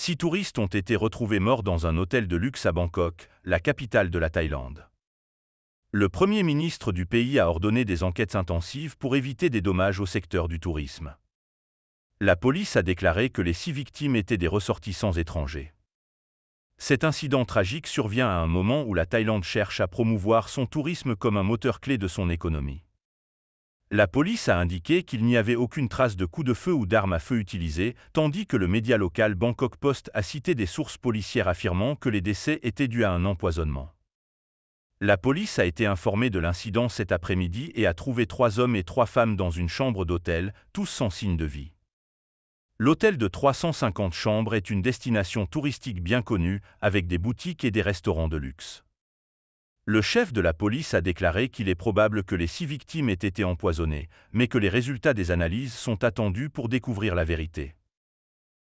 six touristes ont été retrouvés morts dans un hôtel de luxe à Bangkok, la capitale de la Thaïlande. Le Premier ministre du pays a ordonné des enquêtes intensives pour éviter des dommages au secteur du tourisme. La police a déclaré que les six victimes étaient des ressortissants étrangers. Cet incident tragique survient à un moment où la Thaïlande cherche à promouvoir son tourisme comme un moteur clé de son économie. La police a indiqué qu'il n'y avait aucune trace de coups de feu ou d'armes à feu utilisées, tandis que le média local Bangkok Post a cité des sources policières affirmant que les décès étaient dus à un empoisonnement. La police a été informée de l'incident cet après-midi et a trouvé trois hommes et trois femmes dans une chambre d'hôtel, tous sans signe de vie. L'hôtel de 350 chambres est une destination touristique bien connue, avec des boutiques et des restaurants de luxe. Le chef de la police a déclaré qu'il est probable que les six victimes aient été empoisonnées, mais que les résultats des analyses sont attendus pour découvrir la vérité.